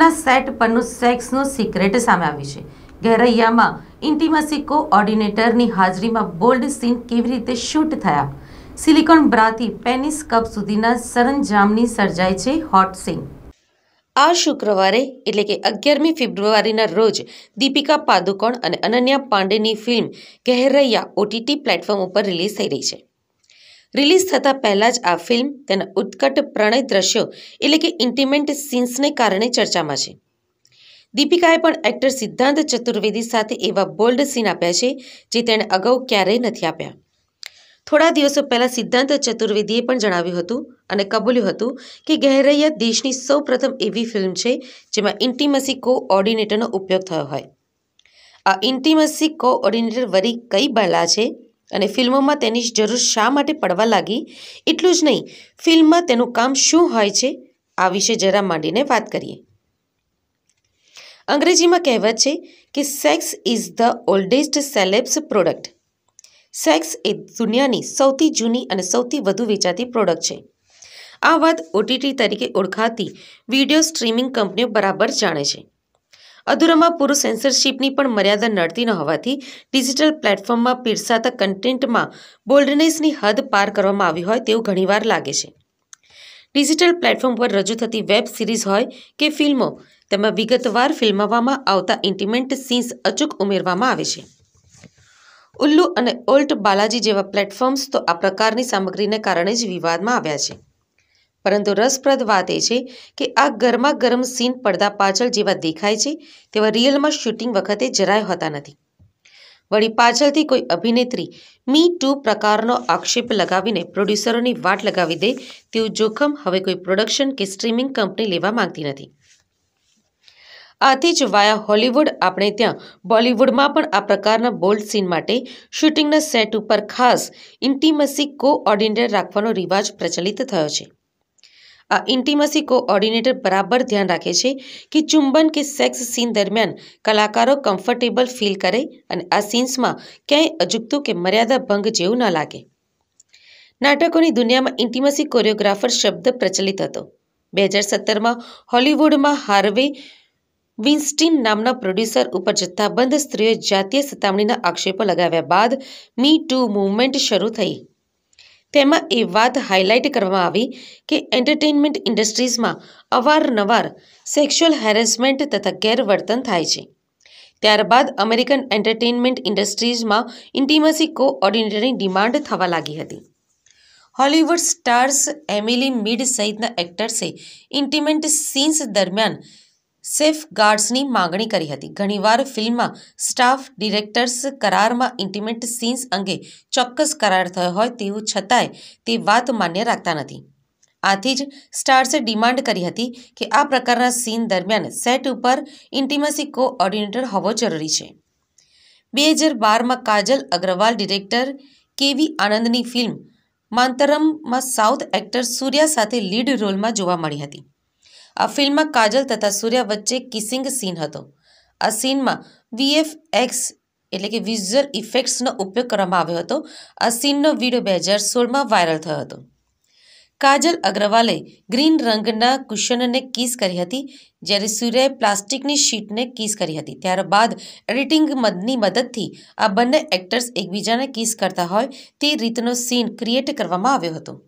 ફિલ્મના સેટ પરનું સેક્સનું સિક્રેટ સામે આવ્યું છે ગહેરૈયામાં ઇન્ટિમસી કો ઓર્ડિનેટરની હાજરીમાં બોલ્ડ સીન કેવી રીતે શૂટ થયા સિલિકોન બ્રાથી પેનિસ કપ સુધીના સરંજામની સર્જાય છે હોટ સીન આ શુક્રવારે એટલે કે અગિયારમી ફેબ્રુઆરીના રોજ દીપિકા પાદુકોણ અને અનન્યા પાંડેની ફિલ્મ ગેહરૈયા ઓટીટી પ્લેટફોર્મ ઉપર રિલીઝ થઈ રહી છે રિલીઝ થતાં પહેલાં જ આ ફિલ્મ તેના ઉત્કટ પ્રણય દ્રશ્યો એટલે કે ઇન્ટિમેન્ટ સીન્સને કારણે ચર્ચામાં છે દીપિકાએ પણ એક્ટર સિદ્ધાંત ચતુર્વેદી સાથે એવા બોલ્ડ સીન આપ્યા છે જે તેણે અગાઉ ક્યારેય નથી આપ્યા થોડા દિવસો પહેલાં સિદ્ધાંત ચતુર્વેદીએ પણ જણાવ્યું હતું અને કબૂલ્યું હતું કે ગહેરૈયા દેશની સૌપ્રથમ એવી ફિલ્મ છે જેમાં ઇન્ટિમસી કો ઓર્ડિનેટરનો ઉપયોગ થયો હોય આ ઇન્ટિમસી કો ઓર્ડિનેટર વરી કઈ બલા છે અને ફિલ્મોમાં તેની જરૂર શા માટે પડવા લાગી એટલું જ નહીં ફિલ્મમાં તેનું કામ શું હોય છે આ વિશે જરા માંડીને વાત કરીએ અંગ્રેજીમાં કહેવત છે કે sex is the oldest celebs product sex એ દુનિયાની સૌથી જૂની અને સૌથી વધુ વેચાતી પ્રોડક્ટ છે આ વાત ઓટીટી તરીકે ઓળખાતી વિડીયો સ્ટ્રીમિંગ કંપનીઓ બરાબર જાણે છે અધૂરામાં પૂર્વ સેન્સરશીપની પણ મર્યાદા નડતી ન હોવાથી ડિજિટલ પ્લેટફોર્મમાં પીરસાતા કન્ટેન્ટમાં બોલ્ડનેસની હદ પાર કરવામાં આવી હોય તેવું ઘણીવાર લાગે છે ડિજિટલ પ્લેટફોર્મ પર રજૂ થતી વેબ સિરીઝ હોય કે ફિલ્મો તેમાં વિગતવાર ફિલ્મવામાં આવતા ઇન્ટિમેન્ટ સીન્સ અચૂક ઉમેરવામાં આવે છે ઉલ્લુ અને ઓલ્ટ બાલાજી જેવા પ્લેટફોર્મ્સ તો આ પ્રકારની સામગ્રીને કારણે જ વિવાદમાં આવ્યા છે પરંતુ રસપ્રદ વાત એ છે કે આ ગરમા ગરમ સીન પડદા પાછળ જેવા દેખાય છે તેવા રિયલમાં શૂટિંગ વખતે જરાય હોતા નથી વળી પાછળથી કોઈ અભિનેત્રી મી ટુ પ્રકારનો આક્ષેપ લગાવીને પ્રોડ્યુસરોની વાટ લગાવી દે તેવું જોખમ હવે કોઈ પ્રોડક્શન કે સ્ટ્રીમિંગ કંપની લેવા માંગતી નથી આથી જ વાયા હોલિવૂડ આપણે ત્યાં બોલિવૂડમાં પણ આ પ્રકારના બોલ્ડ સીન માટે શૂટિંગના સેટ ઉપર ખાસ ઇન્ટિમસી કોઓર્ડિનેટર રાખવાનો રિવાજ પ્રચલિત થયો છે આ ઇન્ટિમસી કોઓર્ડિનેટર બરાબર ધ્યાન રાખે છે કે ચુંબન કે સેક્સ સીન દરમિયાન કલાકારો કમ્ફર્ટેબલ ફીલ કરે અને આ સીન્સમાં ક્યાંય અજુકતું કે મર્યાદા ભંગ જેવું ન લાગે નાટકોની દુનિયામાં ઇન્ટિમસી કોરિયોગ્રાફર શબ્દ પ્રચલિત હતો બે હજાર સત્તરમાં હોલિવૂડમાં હાર્વે વિન્સ્ટીન નામના પ્રોડ્યુસર ઉપર જથ્થાબંધ સ્ત્રીઓએ જાતીય સતામણીના આક્ષેપો લગાવ્યા બાદ મી ટુ મૂવમેન્ટ શરૂ થઈ તેમાં એ વાત હાઇલાઇટ કરવામાં આવી કે એન્ટરટેઇનમેન્ટ ઇન્ડસ્ટ્રીઝમાં અવારનવાર સેક્સ્યુઅલ હેરેસમેન્ટ તથા ગેરવર્તન થાય છે ત્યારબાદ અમેરિકન એન્ટરટેનમેન્ટ ઇન્ડસ્ટ્રીઝમાં ઇન્ટિમસી કોઓર્ડિનેટરની ડિમાન્ડ થવા લાગી હતી હોલિવૂડ સ્ટાર્સ એમિલી મીડ સહિતના એક્ટર્સે ઇન્ટિમેન્ટ સીન્સ દરમિયાન સેફ ગાર્ડ્સની માગણી કરી હતી ઘણીવાર ફિલ્મમાં સ્ટાફ ડિરેક્ટર્સ કરારમાં ઇન્ટિમેટ સીન્સ અંગે ચોક્કસ કરાર થયો હોય તેવું છતાંય તે વાત માન્ય રાખતા નથી આથી જ સ્ટાર્સે ડિમાન્ડ કરી હતી કે આ પ્રકારના સીન દરમિયાન સેટ ઉપર ઇન્ટિમસી કોઓર્ડિનેટર હોવો જરૂરી છે બે હજાર બારમાં કાજલ અગ્રવાલ ડિરેક્ટર કેવી આનંદની ફિલ્મ માંતરમમાં સાઉથ એક્ટર સૂર્યા સાથે લીડ રોલમાં જોવા મળી હતી આ ફિલ્મમાં કાજલ તથા સૂર્યા વચ્ચે કિસિંગ સીન હતો આ સીનમાં વીએફ એક્સ એટલે કે વિઝ્યુઅલ ઇફેક્ટ્સનો ઉપયોગ કરવામાં આવ્યો હતો આ સીનનો વિડીયો બે હજાર સોળમાં વાયરલ થયો હતો કાજલ અગ્રવાલે ગ્રીન રંગના કુશનને કિસ કરી હતી જ્યારે સૂર્યાએ પ્લાસ્ટિકની શીટને કિસ કરી હતી ત્યારબાદ એડિટિંગ મદની મદદથી આ બંને એક્ટર્સ એકબીજાને કિસ કરતા હોય તે રીતનો સીન ક્રિએટ કરવામાં આવ્યો હતો